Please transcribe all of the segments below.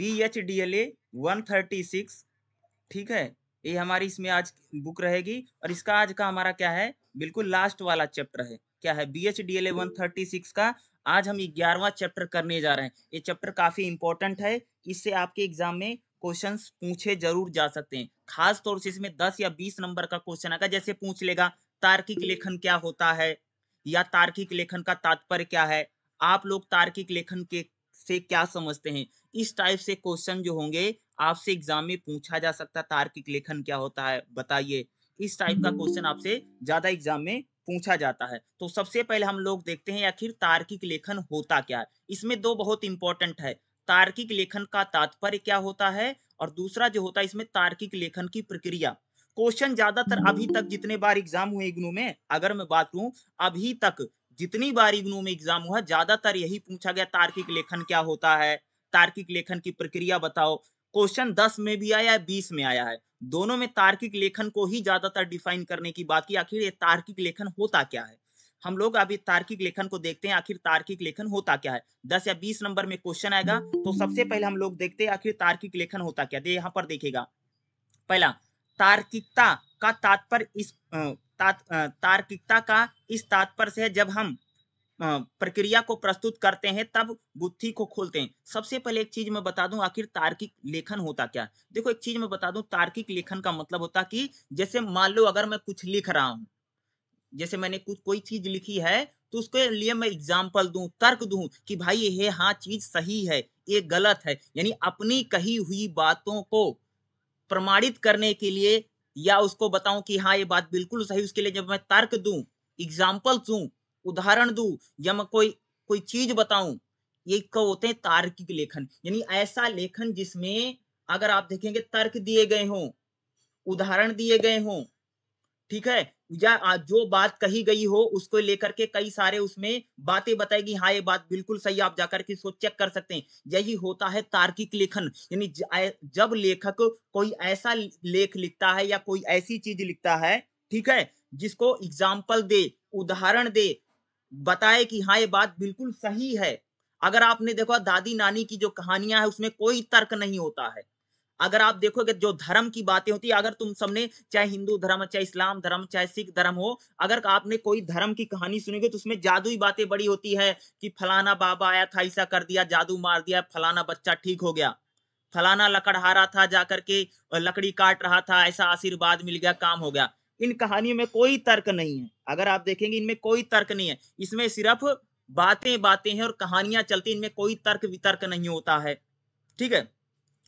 B H D L A one thirty six ठीक है ये हमारी इसमें आज बुक रहेगी और इसका आज का हमारा क्या है बिल्कुल लास्ट वाला चैप्टर है क्या है B H D L A one thirty six का आज हम ग्यारहवा चैप्टर करने जा रहे हैं ये चैप्टर काफी इंपॉर्टेंट है इससे आपके एग्जाम में क्वेश्चन पूछे जरूर जा सकते हैं खास तौर से इसमें दस या बीस नंबर का क्वेश्चन आएगा जैसे पूछ लेगा तार्किक हम्म। लेखन क्या होता है या तार्किक लेखन का तात्पर्य क्या है आप लोग तार्किक लेखन के से क्या समझते हैं इस टाइप से क्वेश्चन जो होंगे आपसे एग्जाम में पूछा जा सकता तार्किक लेखन क्या होता है बताइए इस टाइप का क्वेश्चन आपसे ज्यादा एग्जाम में पूछा जाता है तो सबसे पहले हम लोग देखते हैं आखिर तार्किक लेखन होता क्या है इसमें दो बहुत इंपॉर्टेंट है तार्किक लेखन का तात्पर्य क्या होता है और दूसरा जो होता है इसमें तार्किक लेखन की प्रक्रिया क्वेश्चन ज्यादातर अभी तक जितने बार एग्जाम हुए इग्नू में अगर मैं बात करूं अभी तक जितनी बार इग्नू में एग्जाम हुआ ज्यादातर यही पूछा गया तार्किक लेखन क्या होता है तार्किक लेखन की प्रक्रिया बताओ क्वेश्चन दस में भी आया है बीस में आया है दोनों में तार्किक लेखन को ही ज्यादातर डिफाइन करने की बात की आखिर ये तार्किक लेखन होता क्या है हम लोग अभी तार्किक लेखन को देखते हैं आखिर तार्किक लेखन होता क्या है दस या बीस नंबर में क्वेश्चन आएगा तो सबसे पहले हम लोग देखते हैं आखिर तार्किक लेखन होता क्या यहाँ पर देखेगा पहला तार्किकता का तात्पर्य इस तात, तार्किकता का इस तात्पर्य से है जब हम प्रक्रिया को प्रस्तुत करते हैं तब गुत्थी को खोलते हैं सबसे पहले एक चीज मैं बता दूं आखिर तार्किक लेखन होता क्या देखो एक चीज मैं बता दूं तार्किक लेखन का मतलब होता कि जैसे मान लो अगर मैं कुछ लिख रहा हूं जैसे मैंने कुछ कोई चीज लिखी है तो उसके लिए मैं एग्जाम्पल दू तर्क दू कि भाई ये हाँ चीज सही है ये गलत है यानी अपनी कही हुई बातों को प्रमाणित करने के लिए या उसको बताऊं कि हाँ ये बात बिल्कुल सही उसके लिए जब मैं तर्क दूं एग्जाम्पल दूं उदाहरण दू या मैं कोई कोई चीज बताऊं ये कब होते हैं तार्किक लेखन यानी ऐसा लेखन जिसमें अगर आप देखेंगे तर्क दिए गए हो उदाहरण दिए गए हो ठीक है या जो बात कही गई हो उसको लेकर के कई सारे उसमें बातें बताएगी हाँ ये बात बिल्कुल सही आप जाकर के इसको चेक कर सकते हैं यही होता है तार्किक लेखन यानी जब लेखक कोई ऐसा लेख लिखता है या कोई ऐसी चीज लिखता है ठीक है जिसको एग्जाम्पल दे उदाहरण दे बताए कि हाँ ये बात बिल्कुल सही है अगर आपने देखो दादी नानी की जो कहानियां है उसमें कोई तर्क नहीं होता है अगर आप देखोगे जो धर्म की बातें होती है अगर तुम सबने चाहे हिंदू धर्म चाहे इस्लाम धर्म चाहे सिख धर्म हो अगर आपने कोई धर्म की कहानी सुनी तो उसमें जादुई बातें बड़ी होती है कि फलाना बाबा आया था ऐसा कर दिया जादू मार दिया फलाना बच्चा ठीक हो गया फलाना लकड़हारा था जाकर के लकड़ी काट रहा था ऐसा आशीर्वाद मिल गया काम हो गया इन कहानियों में कोई तर्क नहीं है अगर आप देखेंगे इनमें कोई तर्क नहीं है इसमें सिर्फ बातें बातें हैं और कहानियां चलती इनमें कोई तर्क वितर्क नहीं होता है ठीक है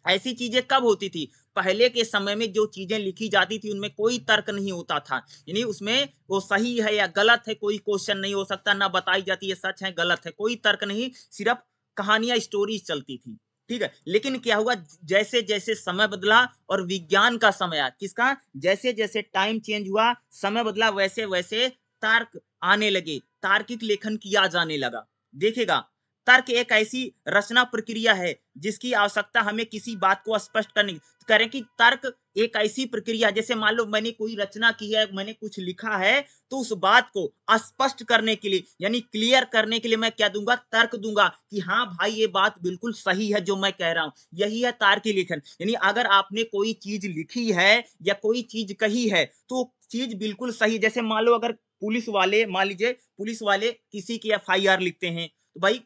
ऐसी चीजें कब होती थी पहले के समय में जो चीजें लिखी जाती थी उनमें कोई तर्क नहीं होता था यानी उसमें वो सही है या गलत है कोई क्वेश्चन नहीं हो सकता ना बताई जाती है सच है गलत है कोई तर्क नहीं सिर्फ कहानियां स्टोरीज चलती थी ठीक है लेकिन क्या हुआ जैसे जैसे समय बदला और विज्ञान का समय आया किसका जैसे जैसे टाइम चेंज हुआ समय बदला वैसे वैसे तार्क आने लगे तार्किक लेखन किया जाने लगा देखेगा तर्क एक ऐसी रचना प्रक्रिया है जिसकी आवश्यकता हमें किसी बात को स्पष्ट करने करें कि तर्क एक ऐसी प्रक्रिया जैसे मान लो मैंने कोई रचना की है मैंने कुछ लिखा है तो उस बात को स्पष्ट करने के लिए यानी क्लियर करने के लिए मैं क्या दूंगा तर्क दूंगा कि हाँ भाई ये बात बिल्कुल सही है जो मैं कह रहा हूँ यही है तार्की लिखन यानी अगर आपने कोई चीज लिखी है या कोई चीज कही है तो चीज बिल्कुल सही जैसे मान लो अगर पुलिस वाले मान लीजिए पुलिस वाले किसी की एफ लिखते हैं तो भाई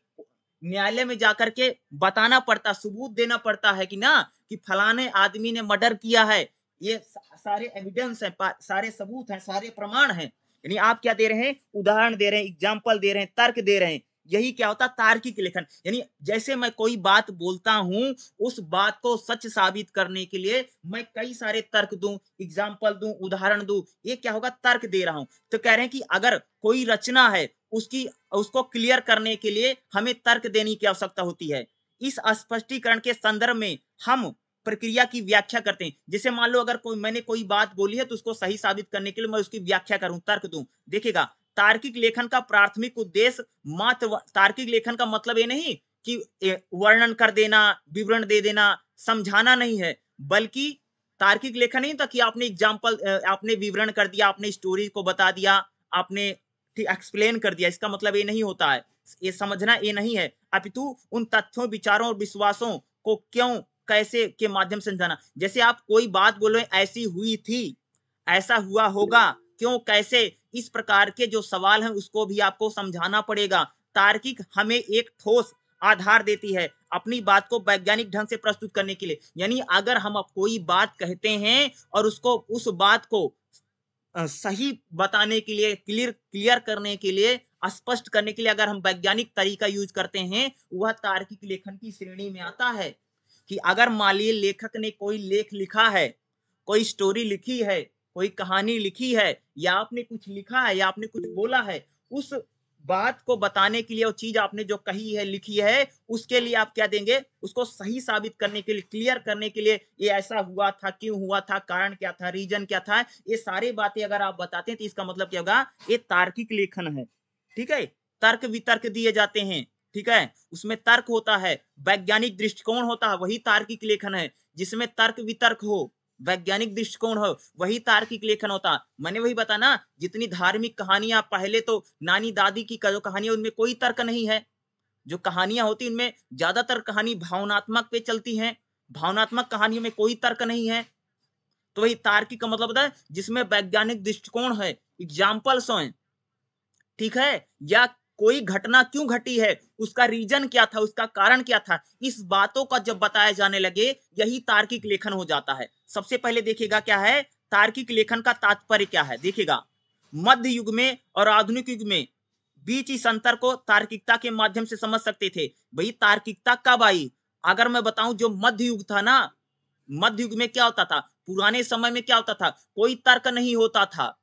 न्यायालय में जाकर के बताना पड़ता सबूत देना पड़ता है कि ना कि फलाने आदमी ने मर्डर किया है ये सारे एविडेंस है सारे सबूत है सारे प्रमाण है यानी आप क्या दे रहे हैं उदाहरण दे रहे हैं एग्जाम्पल दे रहे हैं तर्क दे रहे हैं यही क्या होता तार्किक लेखन यानी जैसे मैं कोई बात बोलता हूं उस बात को सच साबित करने के लिए मैं कई सारे तर्क दू एग्जाम्पल दू उदाहरण दू ये क्या होगा तर्क दे रहा हूं तो कह रहे हैं कि अगर कोई रचना है उसकी उसको क्लियर करने के लिए हमें तर्क देने की आवश्यकता होती है इस स्पष्टीकरण के संदर्भ में हम प्रक्रिया की व्याख्या करते हैं जैसे मान लो अगर कोई मैंने कोई बात बोली है तो उसको सही साबित करने के लिए मैं उसकी व्याख्या करूं तर्क दूं देखेगा तार्किक लेखन का प्राथमिक उद्देश्य मात्र तार्किक लेखन का मतलब ये नहीं कि वर्णन कर देना विवरण दे देना समझाना नहीं है बल्कि तार्किक लेखन नहीं था कि आपने एग्जाम्पल आपने विवरण कर दिया आपने स्टोरी को बता दिया आपने एक्सप्लेन कर दिया इसका मतलब ये नहीं होता है ये समझना ये नहीं है अपितु उन तथ्यों विचारों और विश्वासों को क्यों कैसे के माध्यम से समझाना जैसे आप कोई बात बोलो ऐसी हुई थी ऐसा हुआ होगा क्यों कैसे इस प्रकार के जो सवाल हैं उसको भी आपको समझाना पड़ेगा तार्किक हमें एक ठोस आधार देती है अपनी बात को वैज्ञानिक ढंग से प्रस्तुत करने के लिए यानी अगर हम कोई बात कहते हैं और उसको उस बात को सही बताने के लिए क्लियर क्लियर करने के लिए स्पष्ट करने के लिए अगर हम वैज्ञानिक तरीका यूज करते हैं वह तार्किक लेखन की श्रेणी में आता है कि अगर मान लेखक ने कोई लेख लिखा है कोई स्टोरी लिखी है कोई कहानी लिखी है या आपने कुछ लिखा है या आपने कुछ बोला है उस बात को बताने के लिए वो चीज आपने जो कही है लिखी है उसके लिए आप क्या देंगे उसको सही साबित करने के लिए क्लियर करने के लिए ये ऐसा हुआ था क्यों हुआ था कारण क्या था रीजन क्या था ये सारी बातें अगर आप बताते हैं तो इसका मतलब क्या होगा ये तार्किक लेखन है ठीक है तर्क वितर्क दिए जाते हैं ठीक है उसमें तर्क होता है वैज्ञानिक दृष्टिकोण होता है वही तार्किक लेखन है जिसमें तर्क वितर्क हो वैज्ञानिक दृष्टिकोण हो वही तार्किक लेखन होता मैंने वही बता ना जितनी धार्मिक कहानियां पहले तो नानी दादी की जो कहानियां उनमें कोई तर्क नहीं है जो कहानियां होती उनमें ज्यादातर कहानी भावनात्मक पे चलती है भावनात्मक कहानियों में कोई तर्क नहीं है तो वही तार्किक का मतलब जिसमें वैज्ञानिक दृष्टिकोण है एग्जाम्पल्स हो ठीक है या कोई घटना क्यों घटी है उसका रीजन क्या था उसका कारण क्या था इस बातों का जब बताया जाने लगे यही तार्किक लेखन हो जाता है सबसे पहले देखिएगा क्या है तार्किक लेखन का तात्पर्य क्या है देखिएगा मध्य युग में और आधुनिक युग में बीच इस अंतर को तार्किकता के माध्यम से समझ सकते थे भाई तार्किकता कब आई अगर मैं बताऊं जो मध्य युग था ना मध्य युग में क्या होता था पुराने समय में क्या होता था कोई तर्क नहीं होता था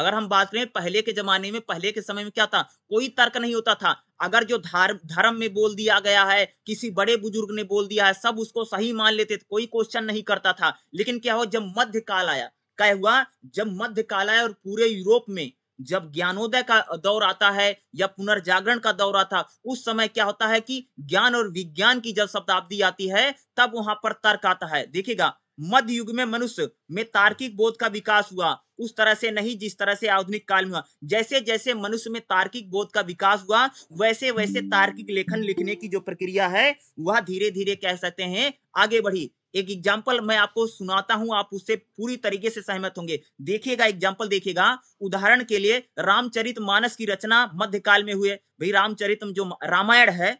अगर हम बात करें पहले के जमाने में पहले के समय में क्या था कोई तर्क नहीं होता था अगर जो धर्म धर्म में बोल दिया गया है किसी बड़े बुजुर्ग ने बोल दिया है सब उसको सही मान लेते थे कोई क्वेश्चन नहीं करता था लेकिन क्या हुआ जब काल आया क्या हुआ जब काल आया और पूरे यूरोप में जब ज्ञानोदय का दौर आता है या पुनर्जागरण का दौर आता है उस समय क्या होता है कि ज्ञान और विज्ञान की जब शब्दाब्दी आती है तब वहां पर तर्क आता है देखिएगा मध्य युग में मनुष्य में तार्किक बोध का विकास हुआ उस तरह से नहीं जिस तरह से आधुनिक काल में हुआ जैसे जैसे मनुष्य में तार्किक बोध का विकास हुआ वैसे वैसे तार्किक लेखन लिखने की जो प्रक्रिया है वह धीरे धीरे कह सकते हैं आगे बढ़ी एक एग्जाम्पल मैं आपको सुनाता हूं आप उससे पूरी तरीके से सहमत होंगे देखिएगा एग्जाम्पल देखिएगा उदाहरण के लिए रामचरित मानस की रचना मध्यकाल में हुए भाई रामचरित जो रामायण है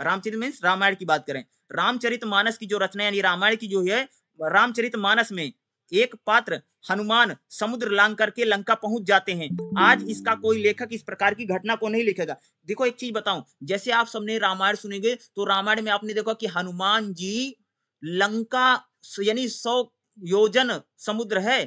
रामचरित मीन्स रामायण की बात करें रामचरित मानस की जो रचना यानी रामायण की जो है रामचरित मानस में एक पात्र हनुमान समुद्र लांग करके लंका पहुंच जाते हैं आज इसका कोई लेखक इस प्रकार की घटना को नहीं लिखेगा देखो एक चीज बताऊं जैसे आप सबने रामायण सुनेंगे तो रामायण में आपने देखा कि हनुमान जी लंका यानी सौ योजन समुद्र है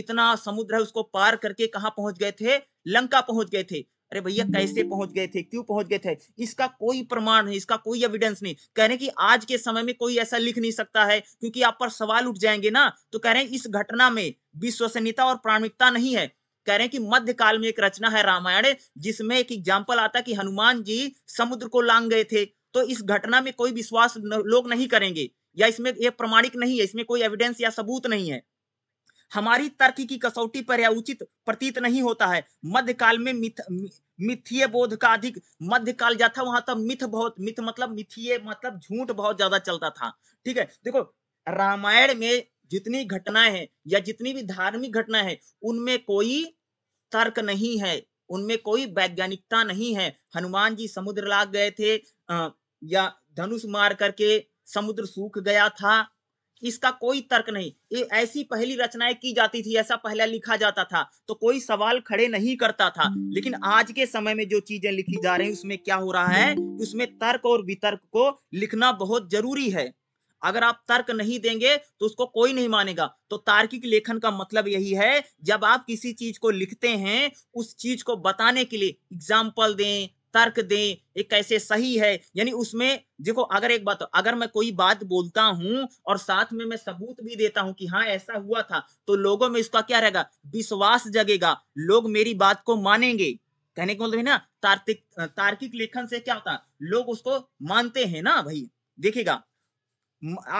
इतना समुद्र है उसको पार करके कहा पहुंच गए थे लंका पहुंच गए थे अरे भैया कैसे पहुंच गए थे क्यों पहुंच गए थे इसका कोई प्रमाण नहीं इसका कोई एविडेंस नहीं कह रहे कि आज के समय में कोई ऐसा लिख नहीं सकता है क्योंकि आप पर सवाल उठ जाएंगे ना तो कह रहे हैं इस घटना में विश्वसनीयता और प्राणिकता नहीं है कह रहे हैं कि मध्यकाल में एक रचना है रामायण जिसमें एक एग्जाम्पल आता कि हनुमान जी समुद्र को लांग गए थे तो इस घटना में कोई विश्वास लोग नहीं करेंगे या इसमें यह प्रमाणिक नहीं है इसमें कोई एविडेंस या सबूत नहीं है हमारी तर्क की कसौटी पर यह उचित प्रतीत नहीं होता है मध्यकाल में मिथ मिथ्य बोध का अधिक मध्यकाल जा था वहां तक मिथ बहुत मिथ मतलब मिथ्य मतलब झूठ बहुत ज्यादा चलता था ठीक है देखो रामायण में जितनी घटनाएं हैं या जितनी भी धार्मिक घटनाएं हैं उनमें कोई तर्क नहीं है उनमें कोई वैज्ञानिकता नहीं है हनुमान जी समुद्र लाग गए थे आ, या धनुष मार करके समुद्र सूख गया था इसका कोई तर्क नहीं ये ऐसी पहली रचनाएं की जाती थी ऐसा पहला लिखा जाता था तो कोई सवाल खड़े नहीं करता था लेकिन आज के समय में जो चीजें लिखी जा रही उसमें क्या हो रहा है उसमें तर्क और वितर्क को लिखना बहुत जरूरी है अगर आप तर्क नहीं देंगे तो उसको कोई नहीं मानेगा तो तार्किक लेखन का मतलब यही है जब आप किसी चीज को लिखते हैं उस चीज को बताने के लिए एग्जाम्पल दें तर्क दें ये कैसे सही है यानी उसमें देखो अगर एक बात अगर मैं कोई बात बोलता हूं और साथ में मैं सबूत भी देता हूं कि हाँ ऐसा हुआ था तो लोगों में इसका क्या रहेगा विश्वास जगेगा लोग मेरी बात को मानेंगे कहने को मतलब है ना तार्किक तार्किक लेखन से क्या होता लोग उसको मानते हैं ना भाई देखिएगा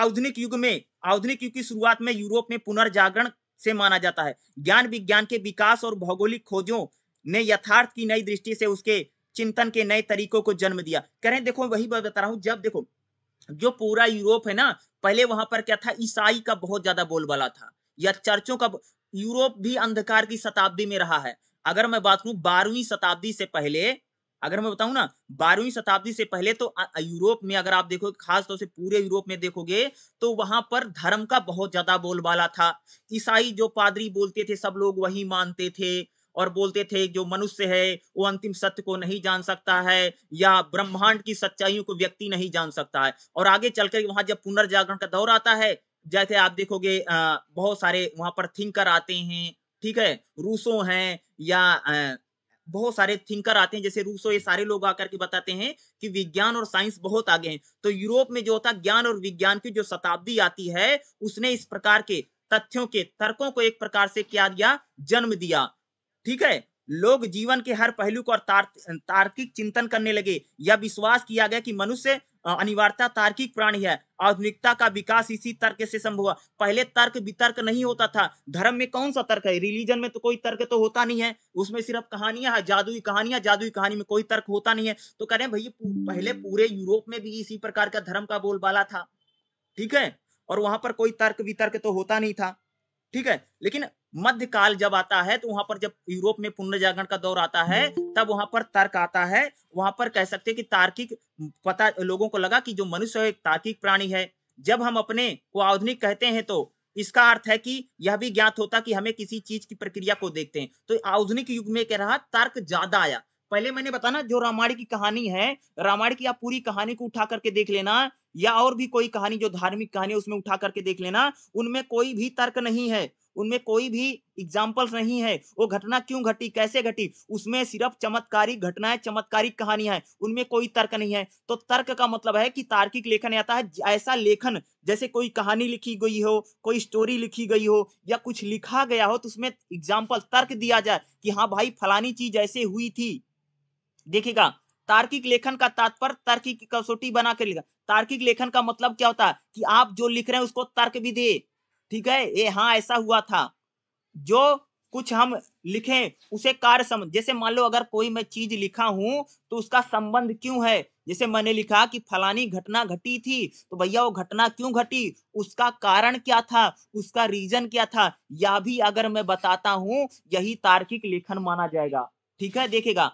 आधुनिक युग में आधुनिक युग की शुरुआत में यूरोप में पुनर्जागरण से माना जाता है ज्ञान विज्ञान के विकास और भौगोलिक खोजों ने यथार्थ की नई दृष्टि से उसके चिंतन के नए तरीकों को जन्म दिया कह रहे हैं देखो वही बता रहा हूं जब देखो जो पूरा यूरोप है ना पहले वहां पर क्या था ईसाई का बहुत ज्यादा बोलबाला था या चर्चों का यूरोप भी अंधकार की शताब्दी में रहा है अगर मैं बात करूं बारहवीं शताब्दी से पहले अगर मैं बताऊं ना बारहवीं शताब्दी से पहले तो यूरोप में अगर आप देखो खास तौर तो से पूरे यूरोप में देखोगे तो वहां पर धर्म का बहुत ज्यादा बोलबाला था ईसाई जो पादरी बोलते थे सब लोग वही मानते थे और बोलते थे जो मनुष्य है वो अंतिम सत्य को नहीं जान सकता है या ब्रह्मांड की सच्चाइयों को व्यक्ति नहीं जान सकता है और आगे चलकर वहां जब पुनर्जागरण का दौर आता है जैसे आप देखोगे बहुत सारे वहां पर थिंकर आते हैं ठीक है रूसो हैं या बहुत सारे थिंकर आते हैं जैसे रूसो ये सारे लोग आकर के बताते हैं कि विज्ञान और साइंस बहुत आगे हैं तो यूरोप में जो होता है ज्ञान और विज्ञान की जो शताब्दी आती है उसने इस प्रकार के तथ्यों के तर्कों को एक प्रकार से क्या दिया जन्म दिया ठीक है लोग जीवन के हर पहलू को और तार, तार्किक चिंतन करने लगे यह विश्वास किया गया कि मनुष्य अनिवार्यता तार्किक प्राणी है आधुनिकता का विकास इसी तर्क से संभव हुआ पहले तर्क वितर्क नहीं होता था धर्म में कौन सा तर्क है रिलीजन में तो कोई तर्क तो होता नहीं है उसमें सिर्फ कहानियां है जादुई कहानियां जादुई कहानी में कोई तर्क होता नहीं है तो कह रहे हैं भैया पहले पूरे यूरोप में भी इसी प्रकार का धर्म का बोलबाला था ठीक है और वहां पर कोई तर्क वितर्क तो होता नहीं था ठीक है लेकिन मध्यकाल जब आता है तो वहां पर जब यूरोप में पुनर्जागरण का दौर आता है हम्म। तब वहां पर तर्क आता है वहां पर कह सकते हैं कि तार्किक पता लोगों को लगा कि जो मनुष्य है एक तार्किक प्राणी है जब हम अपने को आधुनिक कहते हैं तो इसका अर्थ है कि यह भी ज्ञात होता कि हमें किसी चीज की प्रक्रिया को देखते हैं तो आधुनिक युग में कह रहा तर्क ज्यादा आया पहले मैंने ना जो रामायण की कहानी है रामायण की आप पूरी कहानी को उठा करके देख लेना या और भी कोई कहानी जो धार्मिक कहानी उसमें उठा करके देख लेना उनमें कोई भी तर्क नहीं है उनमें कोई भी एग्जाम्पल्स नहीं है वो घटना क्यों घटी कैसे घटी उसमें सिर्फ चमत्कारी घटनाएं चमत्कारी कहानियां उनमें कोई तर्क नहीं है तो तर्क का मतलब है कि तार्किक लेखन आता है ऐसा लेखन जैसे कोई कहानी लिखी गई हो कोई स्टोरी लिखी गई हो या कुछ लिखा गया हो तो उसमें एग्जाम्पल तर्क दिया जाए कि हाँ भाई फलानी चीज ऐसे हुई थी देखिएगा तार्किक लेखन का तात्पर्य तार्किक कसौटी बना कर लिखा तार्किक लेखन का मतलब क्या होता है कि आप जो लिख रहे हैं उसको तर्क भी दे ठीक है ये हाँ ऐसा हुआ था जो कुछ हम लिखें उसे कार्य संबंध जैसे मान लो अगर कोई मैं चीज लिखा हूं तो उसका संबंध क्यों है जैसे मैंने लिखा कि फलानी घटना घटी थी तो भैया वो घटना क्यों घटी उसका कारण क्या था उसका रीजन क्या था यह भी अगर मैं बताता हूं यही तार्किक लेखन माना जाएगा ठीक है देखेगा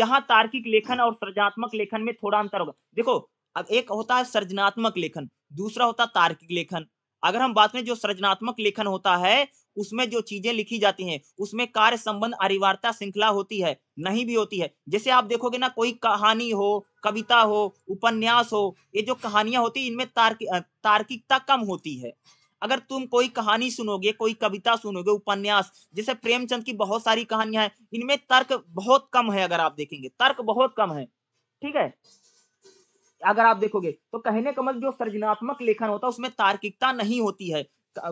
यहाँ तार्किक लेखन और सृजनात्मक लेखन में थोड़ा अंतर होगा देखो अब एक होता है सृजनात्मक लेखन दूसरा होता तार्किक लेखन अगर हम बात करें जो सृजनात्मक लेखन होता है उसमें जो चीजें लिखी जाती हैं उसमें कार्य संबंध अरिवार्ता श्रृंखला होती है नहीं भी होती है जैसे आप देखोगे ना कोई कहानी हो कविता हो उपन्यास हो ये जो कहानियां होती है इनमें तार्कि, तार्किकता कम होती है अगर तुम कोई कहानी सुनोगे कोई कविता सुनोगे उपन्यास जैसे प्रेमचंद की बहुत सारी कहानियां हैं इनमें तर्क बहुत कम है अगर आप देखेंगे तर्क बहुत कम है ठीक है अगर आप देखोगे तो कहने का मतलब जो सृजनात्मक लेखन होता है उसमें तार्किकता नहीं होती है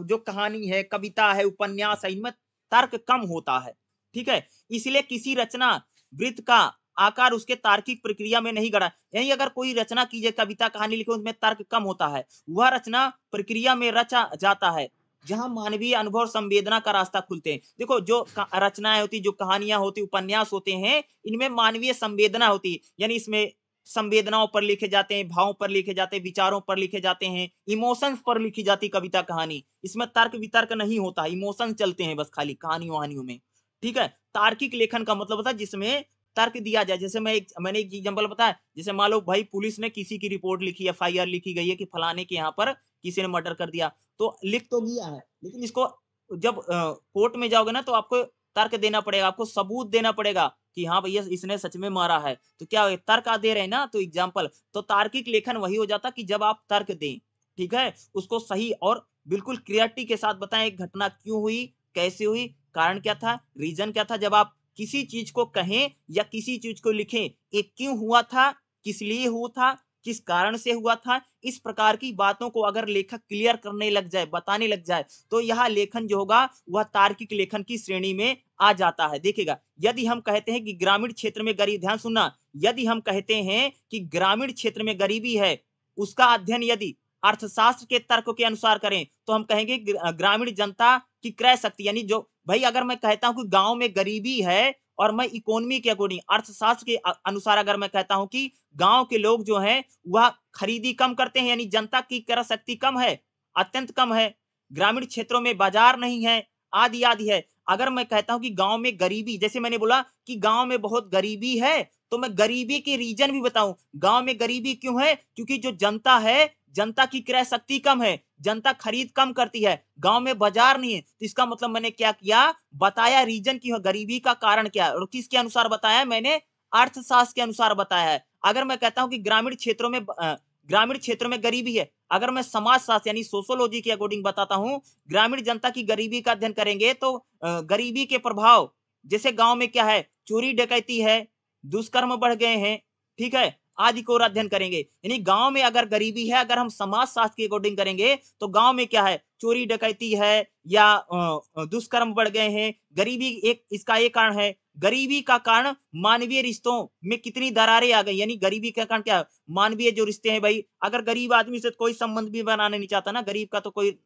जो कहानी है कविता है उपन्यास है इनमें तर्क कम होता है ठीक है इसलिए किसी रचना वृत्त का आकार उसके तार्किक प्रक्रिया में नहीं गढ़ा यही अगर कोई रचना कीजिए कविता कहानी लिखे उसमें तर्क कम होता है वह रचना प्रक्रिया में रचा जाता है जहां मानवीय अनुभव और संवेदना का रास्ता खुलते हैं देखो जो रचनाएं होती जो कहानियां होती उपन्यास होते हैं इनमें मानवीय संवेदना होती है यानी इसमें संवेदनाओं पर लिखे जाते हैं भावों पर लिखे जाते हैं विचारों पर लिखे जाते हैं इमोशंस पर लिखी जाती कविता कहानी इसमें तर्क वितर्क नहीं होता इमोशन चलते हैं बस खाली कहानी वहानियों में ठीक है तार्किक लेखन का मतलब होता है जिसमें तर्क दिया जाए जैसे मैं एक मैंने एक एग्जाम्पल बताया जैसे मान लो भाई पुलिस ने किसी की रिपोर्ट लिखी एफ लिखी गई है कि फलाने के यहाँ पर किसी ने मर्डर कर दिया तो लिख तो दिया है लेकिन इसको जब कोर्ट में जाओगे ना तो आपको तर्क देना पड़ेगा आपको सबूत देना पड़ेगा कि हाँ भैया इसने सच में मारा है तो क्या तर्क दे रहे ना तो एग्जाम्पल तो तार्किक लेखन वही हो जाता कि जब आप तर्क दें ठीक है उसको सही और बिल्कुल क्लियरिटी के साथ बताएं घटना क्यों हुई कैसे हुई कारण क्या था रीजन क्या था जब आप किसी चीज को कहें या किसी चीज को लिखें एक क्यों हुआ था किस लिए हुआ था किस कारण से हुआ था इस प्रकार की बातों को अगर लेखक क्लियर करने लग जाए बताने लग जाए तो यह लेखन जो होगा वह तार्किक लेखन की श्रेणी में आ जाता है देखिएगा यदि हम कहते हैं कि ग्रामीण क्षेत्र में गरीब ध्यान सुनना यदि हम कहते हैं कि ग्रामीण क्षेत्र में गरीबी है उसका अध्ययन यदि अर्थशास्त्र के तर्क के अनुसार करें तो हम कहेंगे ग्रामीण जनता की क्रय शक्ति यानी जो भाई अगर मैं कहता हूं कि गांव में गरीबी है और मैं इकोनॉमी के अकॉर्डिंग अर्थशास्त्र के अनुसार अगर मैं कहता हूं कि गांव के लोग जो हैं वह खरीदी कम करते हैं यानी जनता की क्रय शक्ति कम है अत्यंत कम है ग्रामीण क्षेत्रों में बाजार नहीं है आदि आदि है अगर मैं कहता हूं कि गांव में गरीबी जैसे मैंने बोला कि गांव में बहुत गरीबी है तो मैं गरीबी के रीजन भी बताऊं गांव में गरीबी क्यों है क्योंकि जो जनता है जनता की क्रय शक्ति कम है जनता खरीद कम करती है गांव में बाजार नहीं है तो इसका मतलब मैंने क्या किया बताया रीजन की गरीबी का कारण क्या और किसके अनुसार बताया मैंने अर्थशास्त्र के अनुसार बताया है अगर मैं कहता हूं कि ग्रामीण क्षेत्रों में ग्रामीण क्षेत्रों में गरीबी है अगर मैं समाज शास्त्र यानी सोशोलॉजी के अकॉर्डिंग बताता हूँ ग्रामीण जनता की गरीबी का अध्ययन करेंगे तो गरीबी के प्रभाव जैसे गांव में क्या है चोरी डकैती है दुष्कर्म बढ़ गए हैं ठीक है आदि को और अध्ययन करेंगे यानी गांव में अगर गरीबी है अगर हम समाज शास्त्र के अकॉर्डिंग करेंगे तो गांव में क्या है चोरी डकैती है या दुष्कर्म बढ़ गए हैं गरीबी एक इसका एक कारण है गरीबी का कारण मानवीय रिश्तों में कितनी दरारें आ गई यानी गरीबी का कारण क्या मानवीय जो रिश्ते हैं भाई अगर गरीब आदमी से कोई संबंध भी बनाना नहीं चाहता ना गरीब का तो कोई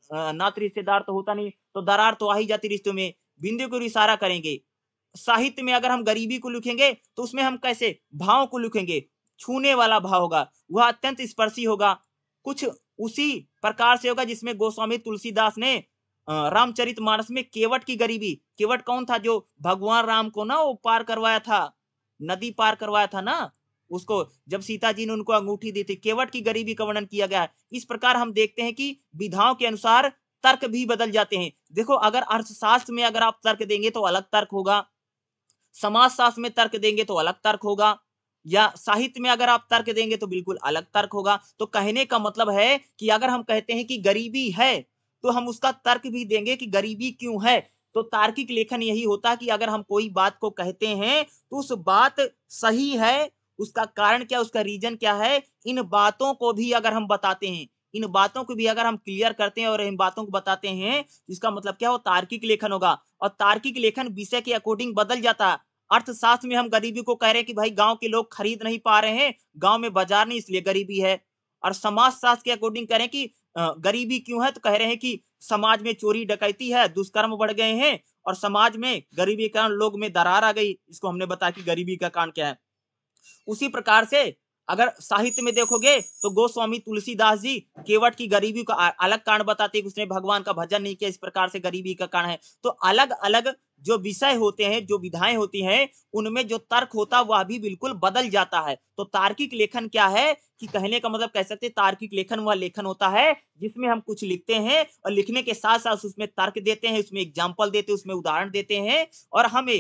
नात रिश्तेदार तो होता नहीं तो दरार तो आ ही जाती रिश्तों में बिंदु को इशारा करेंगे साहित्य में अगर हम गरीबी को लिखेंगे तो उसमें हम कैसे भाव को लिखेंगे छूने वाला भाव होगा वह अत्यंत स्पर्शी होगा कुछ उसी प्रकार से होगा जिसमें गोस्वामी तुलसीदास ने रामचरित मानस में केवट की गरीबी केवट कौन था जो भगवान राम को ना वो पार करवाया था नदी पार करवाया था ना उसको जब सीता जी ने उनको अंगूठी दी थी केवट की गरीबी का वर्णन किया गया है इस प्रकार हम देखते हैं कि विधाओं के अनुसार तर्क भी बदल जाते हैं देखो अगर अर्थशास्त्र में अगर आप तर्क देंगे तो अलग तर्क होगा समाज शास्त्र में तर्क देंगे तो अलग तर्क होगा या साहित्य में अगर आप तर्क देंगे तो बिल्कुल अलग तर्क होगा तो कहने का मतलब है कि अगर हम कहते हैं कि गरीबी है तो हम उसका तर्क भी देंगे कि गरीबी क्यों है तो तार्किक लेखन यही होता कि अगर हम कोई बात को कहते हैं तो उस बात सही है उसका कारण क्या उसका रीजन क्या है इन बातों को भी अगर हम बताते हैं इन बातों को भी अगर हम क्लियर करते हैं और इन बातों को बताते हैं तो इसका मतलब क्या हो तार्किक लेखन होगा और तार्किक लेखन विषय के अकॉर्डिंग बदल जाता अर्थशास्त्र में हम गरीबी को कह रहे हैं कि भाई गांव के लोग खरीद नहीं पा रहे हैं गांव में बाजार नहीं इसलिए गरीबी है और समाज शास्त्र के अकॉर्डिंग कह रहे हैं कि गरीबी क्यों है तो कह रहे हैं कि समाज में चोरी डकैती है दुष्कर्म बढ़ गए हैं और समाज में गरीबी के कारण लोग में दरार आ गई इसको हमने बताया कि गरीबी का कारण क्या है उसी प्रकार से अगर साहित्य में देखोगे तो गोस्वामी तुलसीदास जी केवट की गरीबी का अलग कारण बताते हैं उसने भगवान का भजन नहीं किया इस प्रकार से गरीबी का कारण है तो अलग अलग जो विषय होते हैं जो विधाएं होती हैं उनमें जो तर्क होता है वह भी बिल्कुल बदल जाता है तो तार्किक लेखन क्या है कि कहने का मतलब कह सकते तार्किक लेखन वह लेखन होता है जिसमें हम कुछ लिखते हैं और लिखने के साथ साथ उसमें तर्क देते हैं उसमें एग्जाम्पल देते हैं उसमें उदाहरण देते हैं और हमें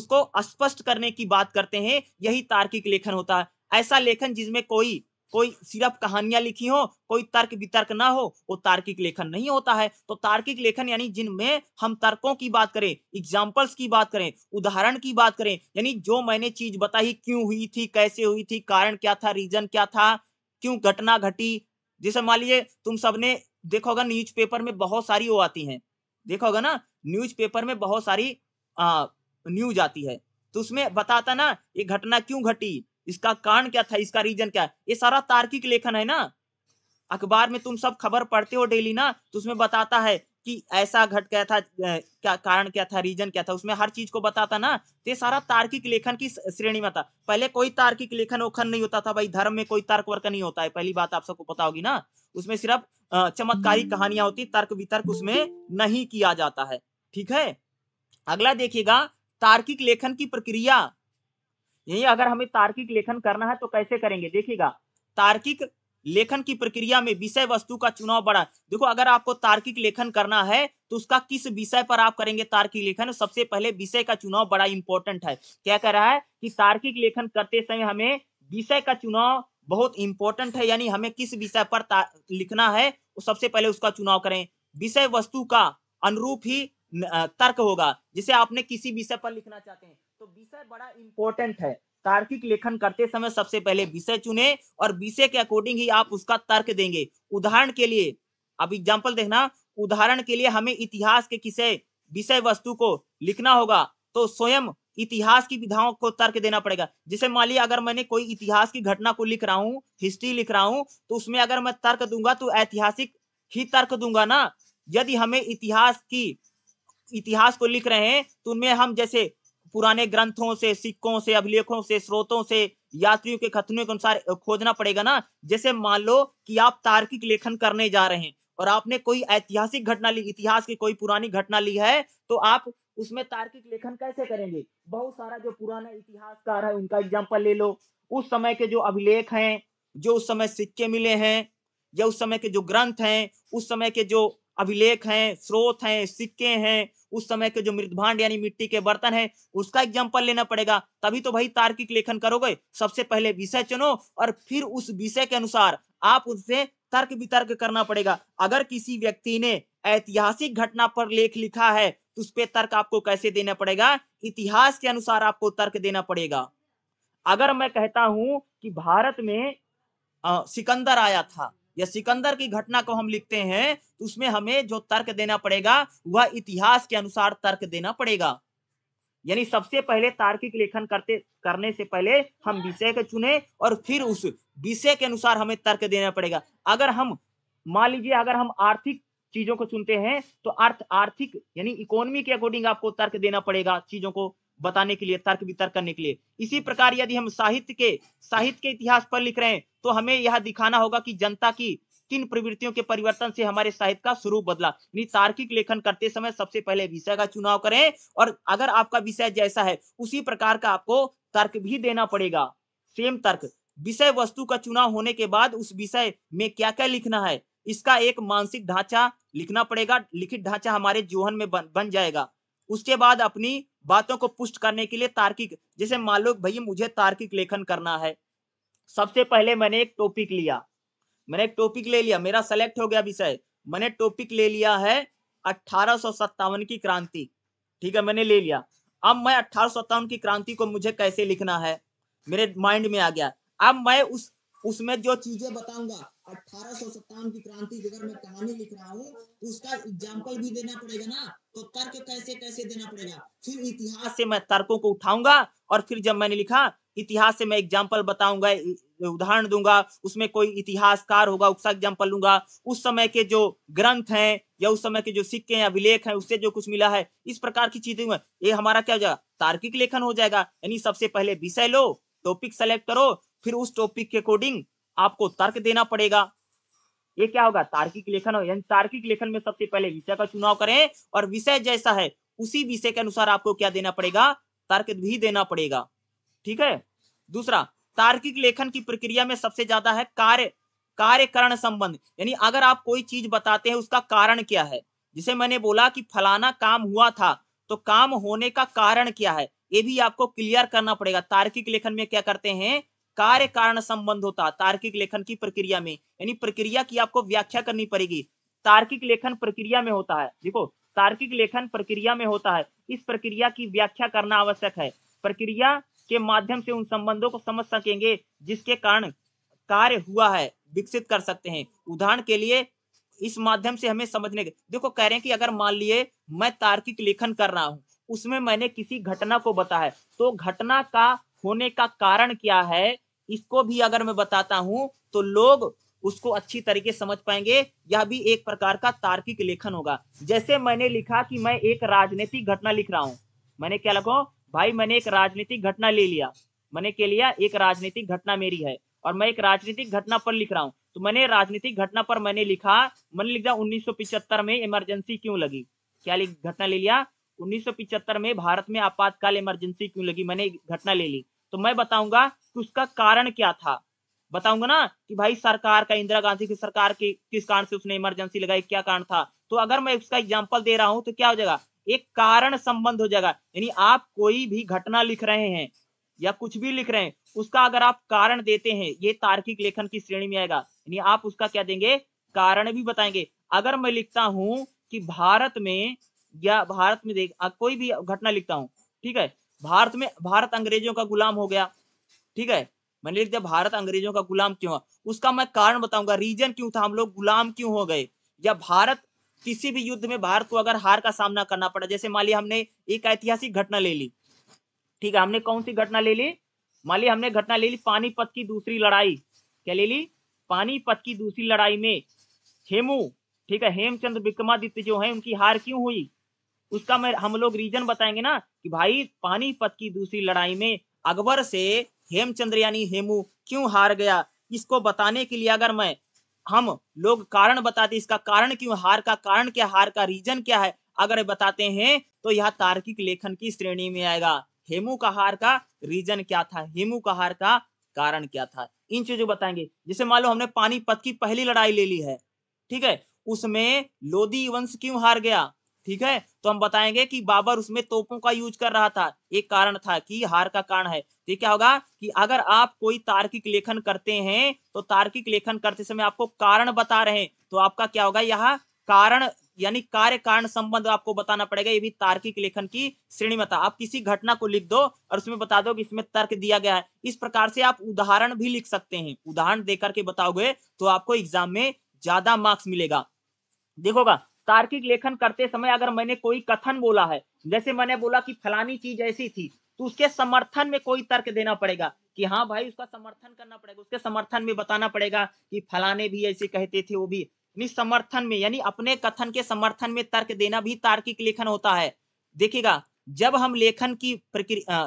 उसको स्पष्ट करने की बात करते हैं यही तार्किक लेखन होता है ऐसा लेखन जिसमें कोई कोई सिर्फ कहानियां लिखी हो कोई तर्क वितर्क ना हो वो तार्किक लेखन नहीं होता है तो तार्किक लेखन यानी जिनमें हम तर्कों की बात करें एग्जाम्पल्स की बात करें उदाहरण की बात करें यानी जो मैंने चीज बताई क्यों हुई थी कैसे हुई थी कारण क्या था रीजन क्या था क्यों घटना घटी जैसे मान लीजिए तुम सबने देखोगा पेपर में बहुत सारी वो आती है देखोगा ना पेपर में बहुत सारी न्यूज आती है तो उसमें बताता ना ये घटना क्यों घटी इसका कारण क्या था इसका रीजन क्या है ये सारा तार्किक लेखन है ना अखबार में तुम सब खबर पढ़ते हो डेली ना तो उसमें बताता है कि ऐसा घट गया था क्या कारण क्या था रीजन क्या था उसमें हर चीज को बताता ना तो ये सारा तार्किक लेखन की श्रेणी में था पहले कोई तार्किक लेखन ओखन नहीं होता था भाई धर्म में कोई तर्क वर्क नहीं होता है पहली बात आप सबको पता होगी ना उसमें सिर्फ चमत्कारी कहानियां होती तर्क वितर्क उसमें नहीं किया जाता है ठीक है अगला देखिएगा तार्किक लेखन की प्रक्रिया यही अगर हमें तार्किक लेखन करना है तो कैसे करेंगे देखिएगा तार्किक लेखन की प्रक्रिया में विषय वस्तु का चुनाव बड़ा देखो अगर आपको तार्किक लेखन करना है तो उसका किस विषय पर आप करेंगे तार्किक लेखन सबसे पहले विषय का चुनाव बड़ा इंपॉर्टेंट है क्या कह रहा है कि तार्किक लेखन करते समय हमें विषय का चुनाव बहुत इंपॉर्टेंट है यानी हमें किस विषय पर लिखना है वो सबसे पहले उसका चुनाव करें विषय वस्तु का अनुरूप ही तर्क होगा जिसे आपने किसी विषय पर लिखना चाहते हैं तो विषय बड़ा इंपॉर्टेंट है तार्किक लेखन करते समय सबसे पहले विषय चुने और विषय के अकॉर्डिंग ही आप उसका तर्क देंगे उदाहरण के लिए अब एग्जाम्पल देखना उदाहरण के लिए हमें इतिहास के किसे विषय वस्तु को लिखना होगा तो स्वयं इतिहास की विधाओं को तर्क देना पड़ेगा जैसे मान लिया अगर मैंने कोई इतिहास की घटना को लिख रहा हूँ हिस्ट्री लिख रहा हूँ तो उसमें अगर मैं तर्क दूंगा तो ऐतिहासिक ही तर्क दूंगा ना यदि हमें इतिहास की इतिहास को लिख रहे हैं तो उनमें हम जैसे पुराने ग्रंथों से सिक्कों से अभिलेखों से स्रोतों से यात्रियों के खतने के अनुसार खोजना पड़ेगा ना जैसे मान लो कि आप तार्किक लेखन करने जा रहे हैं और आपने कोई ऐतिहासिक घटना ली इतिहास की कोई पुरानी घटना ली है तो आप उसमें तार्किक लेखन कैसे करेंगे बहुत सारा जो पुराना इतिहासकार है उनका एग्जाम्पल ले लो उस समय के जो अभिलेख हैं जो उस समय सिक्के मिले हैं या उस समय के जो ग्रंथ हैं उस समय के जो अभिलेख हैं स्रोत हैं सिक्के हैं उस समय के जो मृदभांड यानी मिट्टी के बर्तन है उसका एग्जाम्पल लेना पड़ेगा तभी तो भाई तार्किक लेखन करोगे सबसे पहले विषय चुनो और फिर उस विषय के अनुसार आप उससे तर्क वितर्क करना पड़ेगा अगर किसी व्यक्ति ने ऐतिहासिक घटना पर लेख लिखा है तो उस पर तर्क आपको कैसे देना पड़ेगा इतिहास के अनुसार आपको तर्क देना पड़ेगा अगर मैं कहता हूं कि भारत में आ, सिकंदर आया था या सिकंदर की घटना को हम लिखते हैं तो उसमें हमें जो तर्क देना पड़ेगा वह इतिहास के अनुसार तर्क देना पड़ेगा यानी सबसे पहले तार्किक लेखन करते करने से पहले हम विषय के चुने और फिर उस विषय के अनुसार हमें तर्क देना पड़ेगा अगर हम मान लीजिए अगर हम आर्थिक चीजों को चुनते हैं तो अर्थ आर्थिक यानी इकोनॉमी के अकॉर्डिंग आपको तर्क देना पड़ेगा चीजों को बताने के लिए तर्क वितर्क करने के लिए इसी प्रकार यदि हम साहित्य के साहित्य के इतिहास पर लिख रहे हैं तो हमें यह दिखाना होगा कि जनता की किन प्रवृत्तियों के परिवर्तन से हमारे साहित्य का स्वरूप बदला तार्किक लेखन करते समय सबसे पहले विषय का चुनाव करें और अगर आपका विषय जैसा है उसी प्रकार का आपको तर्क भी देना पड़ेगा सेम तर्क विषय वस्तु का चुनाव होने के बाद उस विषय में क्या क्या लिखना है इसका एक मानसिक ढांचा लिखना पड़ेगा लिखित ढांचा हमारे जोहन में बन, बन जाएगा उसके बाद अपनी बातों को पुष्ट करने के लिए तार्किक जैसे मान लो भैया मुझे तार्किक लेखन करना है सबसे पहले मैंने एक टॉपिक लिया मैंने एक टॉपिक ले लिया मेरा सेलेक्ट हो गया विषय मैंने टॉपिक ले लिया है अठारह की क्रांति ठीक है मैंने ले लिया अब मैं अठारह की क्रांति को मुझे कैसे लिखना है मेरे माइंड में आ गया अब मैं उस उसमें जो चीजें बताऊंगा अठारह की क्रांति की अगर मैं कहानी लिख रहा हूँ तो उसका एग्जाम्पल भी देना पड़ेगा ना तो तर्क कैसे कैसे देना पड़ेगा फिर इतिहास से मैं तर्कों को उठाऊंगा और फिर जब मैंने लिखा इतिहास से मैं एग्जाम्पल बताऊंगा उदाहरण दूंगा उसमें कोई इतिहासकार होगा उसका एग्जाम्पल लूंगा उस समय के जो ग्रंथ हैं या उस समय के जो सिक्के या अभिलेख हैं उससे जो कुछ मिला है इस प्रकार की चीजें ये हमारा क्या हो जाएगा तार्किक लेखन हो जाएगा यानी सबसे पहले विषय लो टॉपिक सेलेक्ट करो फिर उस टॉपिक के अकॉर्डिंग आपको तर्क देना पड़ेगा ये क्या होगा तार्किक लेखन हो यानी तार्किक लेखन में सबसे पहले विषय का चुनाव करें और विषय जैसा है उसी विषय के अनुसार आपको क्या देना पड़ेगा तर्क भी देना पड़ेगा ठीक है दूसरा तार्किक लेखन की प्रक्रिया में सबसे ज्यादा है कार्य कार्य कारण संबंध यानी अगर आप कोई चीज बताते हैं उसका कारण क्या है जिसे मैंने बोला कि फलाना काम हुआ था तो काम होने का कारण क्या है ये भी आपको क्लियर करना पड़ेगा तार्किक लेखन में क्या करते हैं कार्य कारण संबंध होता तार्किक लेखन की प्रक्रिया में यानी प्रक्रिया की आपको व्याख्या करनी पड़ेगी तार्किक लेखन प्रक्रिया में होता है देखो तार्किक लेखन प्रक्रिया में होता है इस प्रक्रिया की व्याख्या करना आवश्यक है प्रक्रिया के माध्यम से उन संबंधों को समझ सकेंगे जिसके कारण कार्य हुआ है विकसित कर सकते हैं उदाहरण के लिए इस माध्यम से हमें समझने के देखो कह रहे हैं कि अगर मान लिए मैं तार्किक लेखन कर रहा हूं उसमें मैंने किसी घटना को बताया तो घटना का होने का कारण क्या है इसको भी अगर मैं बताता हूं तो लोग उसको अच्छी तरीके समझ पाएंगे यह भी एक प्रकार का तार्किक लेखन होगा जैसे मैंने लिखा कि मैं एक राजनीतिक घटना लिख रहा हूं मैंने क्या लिखा भाई मैंने एक राजनीतिक घटना ले लिया मैंने के लिया एक राजनीतिक घटना मेरी है और मैं एक राजनीतिक घटना पर लिख रहा हूँ तो मैंने राजनीतिक घटना पर मैंने लिखा मैंने लिख दिया उन्नीस में इमरजेंसी क्यों लगी क्या घटना ले लिया उन्नीस में भारत में आपातकाल इमरजेंसी क्यों लगी मैंने घटना ले ली तो मैं बताऊंगा कि उसका कारण क्या था बताऊंगा ना कि भाई सरकार का इंदिरा गांधी की सरकार की किस कारण से उसने इमरजेंसी लगाई क्या कारण था तो अगर मैं उसका एग्जाम्पल दे रहा हूँ तो क्या हो जाएगा एक कारण संबंध हो जाएगा यानी आप कोई भी घटना लिख रहे हैं या कुछ भी लिख रहे हैं उसका अगर आप कारण देते हैं ये तार्किक लेखन की श्रेणी में आएगा यानी आप उसका क्या देंगे कारण भी बताएंगे अगर मैं लिखता हूं कि भारत में या भारत में देख कोई भी घटना लिखता हूं ठीक है भारत में भारत अंग्रेजों का गुलाम हो गया ठीक है मैंने लिख दिया भारत अंग्रेजों का गुलाम क्यों हुआ उसका मैं कारण बताऊंगा रीजन क्यों था हम लोग गुलाम क्यों हो गए या भारत किसी भी युद्ध में भारत को अगर हार का सामना करना पड़ा जैसे मान लिया हमने एक ऐतिहासिक घटना ले ली ठीक है हमने कौन सी घटना ले ली मान लिया हमने घटना ले ली पानीपत की दूसरी लड़ाई क्या ले ली पानीपत की दूसरी लड़ाई में हेमू ठीक है हेमचंद विक्रमादित्य जो है उनकी हार क्यों हुई उसका मैं हम लोग रीजन बताएंगे ना कि भाई पानीपत की दूसरी लड़ाई में अकबर से हेमचंद्र यानी हेमू क्यों हार गया इसको बताने के लिए अगर मैं हम लोग कारण बताते इसका कारण क्यों हार का कारण क्या हार का रीजन क्या है अगर बताते हैं तो यह तार्किक लेखन की श्रेणी में आएगा हेमू का हार का रीजन क्या था हेमू का हार का कारण क्या था इन चीजों बताएंगे जैसे मान लो हमने पानीपत की पहली लड़ाई ले ली है ठीक है उसमें लोदी वंश क्यों हार गया ठीक है तो हम बताएंगे कि बाबर उसमें तोपों का यूज कर रहा था एक कारण था कि हार का कारण है तो क्या होगा कि अगर आप कोई तार्किक लेखन करते हैं तो तार्किक लेखन करते समय आपको कारण बता रहे हैं तो आपका क्या होगा यह कारण यानी कार्य कारण संबंध आपको बताना पड़ेगा ये भी तार्किक लेखन की श्रेणी में था आप किसी घटना को लिख दो और उसमें बता दो कि इसमें तर्क दिया गया है इस प्रकार से आप उदाहरण भी लिख सकते हैं उदाहरण देकर के बताओगे तो आपको एग्जाम में ज्यादा मार्क्स मिलेगा देखोगा तार्किक लेखन करते समय अगर मैंने कोई कथन बोला है जैसे मैंने बोला कि फलानी चीज ऐसी थी तो उसके समर्थन में कोई तर्क देना पड़ेगा कि हाँ भाई उसका समर्थन करना पड़ेगा उसके समर्थन में बताना पड़ेगा कि फलाने भी ऐसे कहते थे वो भी यानी समर्थन में यानी अपने कथन के समर्थन में तर्क देना भी तार्किक लेखन होता है देखिएगा जब हम लेखन की प्रक्रिया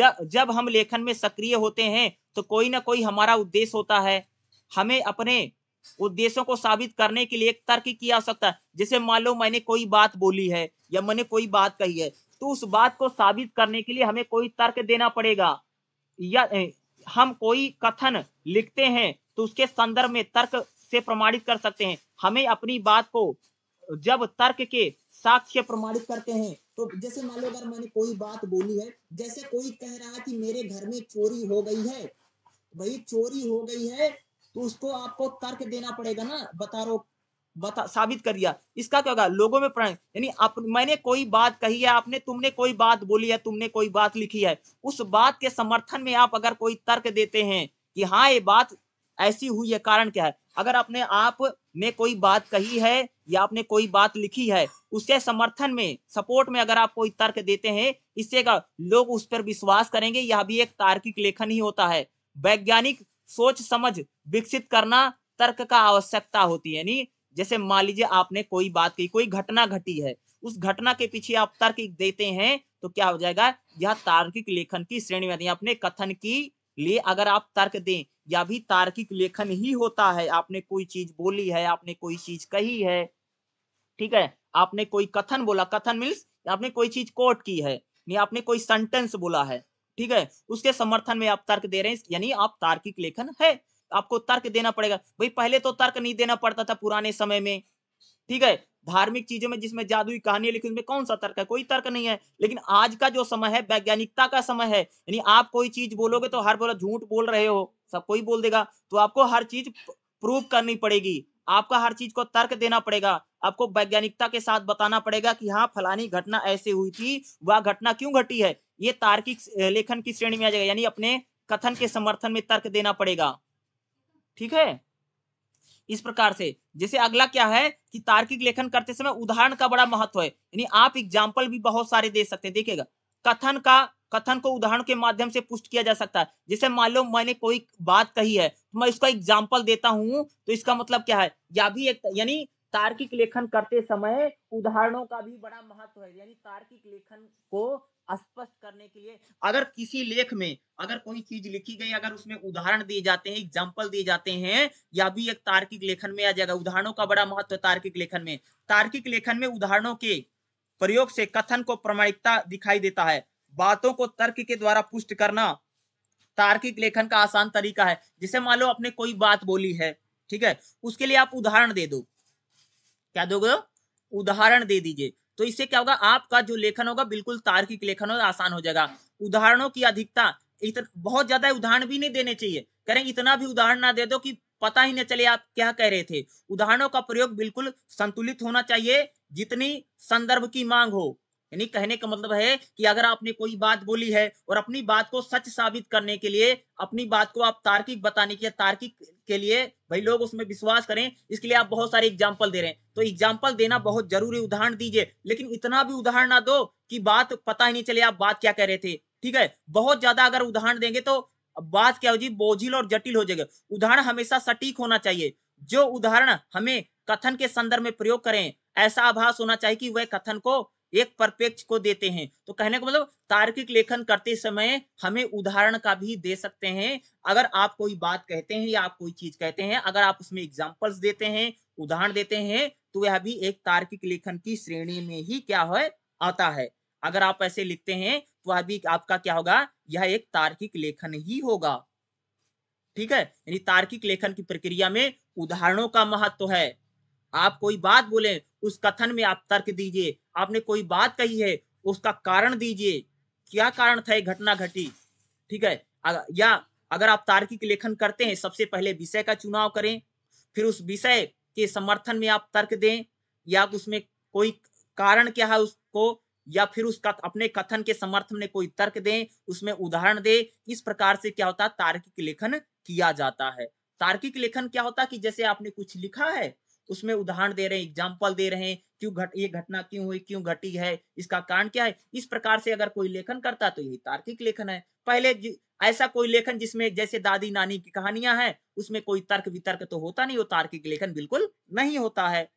जब जब हम लेखन में सक्रिय होते हैं तो कोई ना कोई हमारा उद्देश्य होता है हमें अपने उद्देश्यों को साबित करने के लिए एक तर्क की आवश्यकता है जैसे मान लो मैंने कोई बात बोली है या मैंने कोई बात कही है तो उस बात को साबित करने के लिए हमें कोई तर्क देना पड़ेगा या हम कोई कथन लिखते हैं तो उसके संदर्भ में तर्क से प्रमाणित कर सकते हैं हमें अपनी बात को जब तर्क के साक्ष्य प्रमाणित करते हैं तो जैसे मान लो अगर मैंने कोई बात बोली है जैसे कोई कह रहा है कि मेरे घर में चोरी हो गई है भाई चोरी हो गई है तो उसको आपको तर्क देना पड़ेगा ना बता रो बता साबित कर दिया इसका क्या होगा लोगों में प्रण यानी आप मैंने कोई बात कही है आपने तुमने कोई बात बोली है तुमने कोई बात लिखी है उस बात के समर्थन में आप अगर कोई तर्क देते हैं कि हाँ ये बात ऐसी हुई है कारण क्या है अगर आपने आप में कोई बात कही है या आपने कोई बात लिखी है उसके समर्थन में सपोर्ट में अगर आप कोई तर्क देते हैं इससे लोग उस पर विश्वास करेंगे यह भी एक तार्किक लेखन ही होता है वैज्ञानिक सोच समझ विकसित करना तर्क का आवश्यकता होती है यानी जैसे मान लीजिए आपने कोई बात की कोई घटना घटी है उस घटना के पीछे आप तर्क देते हैं तो क्या हो जाएगा यह तार्किक लेखन की श्रेणी में अपने कथन की लिए अगर आप तर्क दें या भी तार्किक लेखन ही होता है आपने कोई चीज बोली है आपने कोई चीज कही है ठीक है आपने कोई कथन बोला कथन मीन्स आपने कोई चीज कोट की है नहीं आपने कोई सेंटेंस बोला है ठीक है उसके समर्थन में आप तर्क दे रहे हैं यानी आप तार्किक लेखन है आपको तर्क देना पड़ेगा भाई पहले तो तर्क नहीं देना पड़ता था पुराने समय में ठीक है धार्मिक चीजों में जिसमें जादुई कहानी लिखी उसमें कौन सा तर्क है कोई तर्क नहीं है लेकिन आज का जो समय है वैज्ञानिकता का समय है यानी आप कोई चीज बोलोगे तो हर बोला झूठ बोल रहे हो सब कोई बोल देगा तो आपको हर चीज प्रूव करनी पड़ेगी आपका हर चीज को तर्क देना पड़ेगा आपको वैज्ञानिकता के साथ बताना पड़ेगा कि हाँ फलानी घटना ऐसे हुई थी वह घटना क्यों घटी है ये तार्किक लेखन की श्रेणी में आ जाएगा यानी अपने कथन के समर्थन में तर्क देना पड़ेगा ठीक है इस प्रकार से जैसे अगला क्या है कि तार्किक लेखन करते समय उदाहरण का बड़ा महत्व है यानी आप एग्जाम्पल भी बहुत सारे दे सकते हैं देखिएगा कथन का कथन को उदाहरण के माध्यम से पुष्ट किया जा सकता है जैसे मान लो मैंने कोई बात कही है तो मैं इसका एग्जाम्पल देता हूं तो इसका मतलब क्या है या भी एक यानी तार्किक लेखन करते समय उदाहरणों का भी बड़ा महत्व है यानी तार्किक लेखन को स्पष्ट करने के लिए अगर किसी लेख में अगर कोई चीज लिखी गई अगर उसमें उदाहरण दिए जाते हैं एग्जाम्पल दिए जाते हैं या भी एक तार्किक लेखन में आ जाएगा उदाहरणों का बड़ा महत्व तार्किक लेखन में तार्किक लेखन में उदाहरणों के प्रयोग से कथन को प्रमाणिकता दिखाई देता है बातों को तर्क के द्वारा पुष्ट करना तार्किक लेखन का आसान तरीका है जिसे मान लो आपने कोई बात बोली है ठीक है उसके लिए आप उदाहरण दे दो क्या दोगे उदाहरण दे दीजिए तो इससे क्या होगा आपका जो लेखन होगा बिल्कुल तार्किक लेखन होगा आसान हो जाएगा उदाहरणों की अधिकता बहुत ज्यादा उदाहरण भी नहीं देने चाहिए करेंगे इतना भी उदाहरण ना दे दो कि पता ही नहीं चले आप क्या कह रहे थे उदाहरणों का प्रयोग बिल्कुल संतुलित होना चाहिए जितनी संदर्भ की मांग हो यानी कहने का मतलब है कि अगर आपने कोई बात बोली है और अपनी बात को सच साबित करने के लिए अपनी बात को आप तार्किक बताने के तार्किक के लिए भाई लोग उसमें विश्वास करें इसके लिए आप बहुत सारे एग्जाम्पल दे रहे हैं तो एग्जाम्पल देना बहुत जरूरी उदाहरण दीजिए लेकिन इतना भी उदाहरण ना दो कि बात पता ही नहीं चले आप बात क्या कह रहे थे ठीक है बहुत ज्यादा अगर उदाहरण देंगे तो बात क्या होगी बोझिल और जटिल हो जाएगा उदाहरण हमेशा सटीक होना चाहिए जो उदाहरण हमें कथन के संदर्भ में प्रयोग करें ऐसा आभास होना चाहिए कि वह कथन को एक परपेक्ष को देते हैं तो कहने का मतलब तार्किक लेखन करते समय हमें उदाहरण का भी दे सकते हैं अगर आप कोई बात कहते हैं या आप कोई चीज कहते हैं अगर आप उसमें एग्जाम्पल्स देते हैं उदाहरण देते हैं तो यह भी एक तार्किक लेखन की श्रेणी में ही क्या है आता है अगर आप ऐसे लिखते हैं तो अभी आपका क्या होगा यह एक तार्किक लेखन ही होगा ठीक है यानी तार्किक लेखन की प्रक्रिया में उदाहरणों का महत्व तो है आप कोई बात बोले उस कथन में आप तर्क दीजिए आपने कोई बात कही है उसका कारण दीजिए क्या कारण था घटना घटी ठीक है या अगर आप तार्किक लेखन करते हैं सबसे पहले विषय का चुनाव करें फिर उस विषय के समर्थन में आप तर्क दें या उसमें कोई कारण क्या है उसको या फिर उसका अपने कथन के समर्थन में कोई तर्क दें उसमें उदाहरण दे इस प्रकार से क्या होता है तार्किक लेखन किया जाता है तार्किक लेखन क्या होता है कि जैसे आपने कुछ लिखा है उसमें उदाहरण दे रहे हैं एग्जाम्पल दे रहे हैं क्यों घट ये घटना क्यों हुई क्यों घटी है इसका कारण क्या है इस प्रकार से अगर कोई लेखन करता है तो यही तार्किक लेखन है पहले ऐसा कोई लेखन जिसमें जैसे दादी नानी की कहानियां हैं उसमें कोई तर्क वितर्क तो होता नहीं वो तार्किक लेखन बिल्कुल नहीं होता है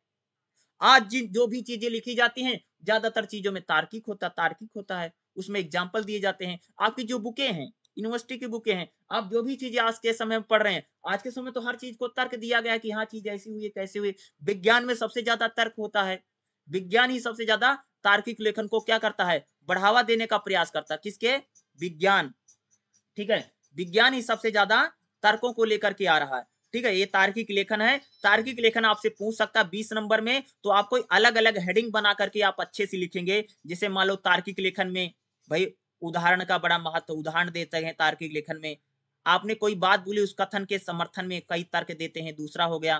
आज जिन जो भी चीजें लिखी जाती हैं ज्यादातर चीजों में तार्किक होता तार्किक होता है उसमें एग्जाम्पल दिए जाते हैं आपकी जो बुके हैं यूनिवर्सिटी की बुकें हैं आप जो भी चीजें आज के समय में पढ़ रहे हैं आज के समय तो हर चीज को तर्क दिया गया कि हाँ चीज ऐसी हुई है कैसे हुई विज्ञान में सबसे ज्यादा तर्क होता है विज्ञान ही सबसे ज्यादा तार्किक लेखन को क्या करता है बढ़ावा देने का प्रयास करता है किसके विज्ञान ठीक है विज्ञान ही सबसे ज्यादा तर्कों को लेकर के आ रहा है ठीक है ये तार्किक लेखन है तार्किक लेखन आपसे पूछ सकता है बीस नंबर में तो आप कोई अलग अलग हेडिंग बना करके आप अच्छे से लिखेंगे जैसे मान लो तार्किक लेखन में भाई उदाहरण का बड़ा महत्व उदाहरण देते हैं तार्किक लेखन में आपने कोई बात बोली उस कथन के समर्थन में कई तर्क देते हैं दूसरा हो गया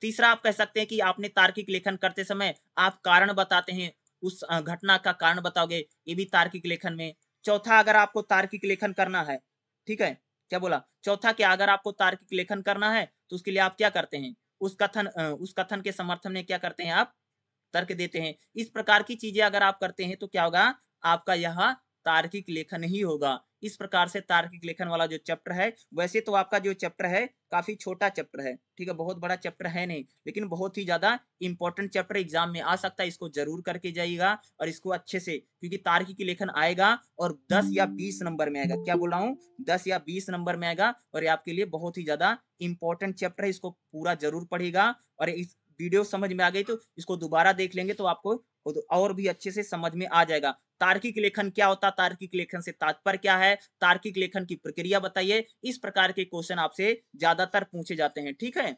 तीसरा आप कह सकते हैं कि आपने तार्किक लेखन करते समय आप कारण बताते हैं उस घटना का कारण बताओगे ये भी तार्किक लेखन में चौथा अगर आपको तार्किक लेखन करना है ठीक है क्या बोला चौथा क्या अगर आपको तार्किक लेखन करना है तो उसके लिए आप क्या करते हैं उस कथन उस कथन के समर्थन में क्या करते हैं आप तर्क देते हैं इस प्रकार की चीजें अगर आप करते हैं तो क्या होगा आपका यह तार्किक लेखन ही होगा इस प्रकार से तार्किक लेखन वाला जो चैप्टर है वैसे तो आपका जो चैप्टर है काफी छोटा चैप्टर है ठीक है बहुत बड़ा चैप्टर है नहीं लेकिन बहुत ही ज्यादा इंपॉर्टेंट चैप्टर एग्जाम में आ सकता है इसको जरूर करके जाइएगा और इसको अच्छे से क्योंकि तार्किक लेखन आएगा और 10 या 20 नंबर में आएगा क्या बोल रहा हूँ दस या बीस नंबर में आएगा और ये आपके लिए बहुत ही ज्यादा इंपॉर्टेंट चैप्टर है इसको पूरा जरूर पढ़ेगा और वीडियो समझ में आ गई तो इसको दोबारा देख लेंगे तो आपको और भी अच्छे से समझ में आ जाएगा तार्किक लेखन क्या होता है तार्किक लेखन से तात्पर्य क्या है तार्किक लेखन की प्रक्रिया बताइए इस प्रकार के क्वेश्चन आपसे ज्यादातर पूछे जाते हैं ठीक है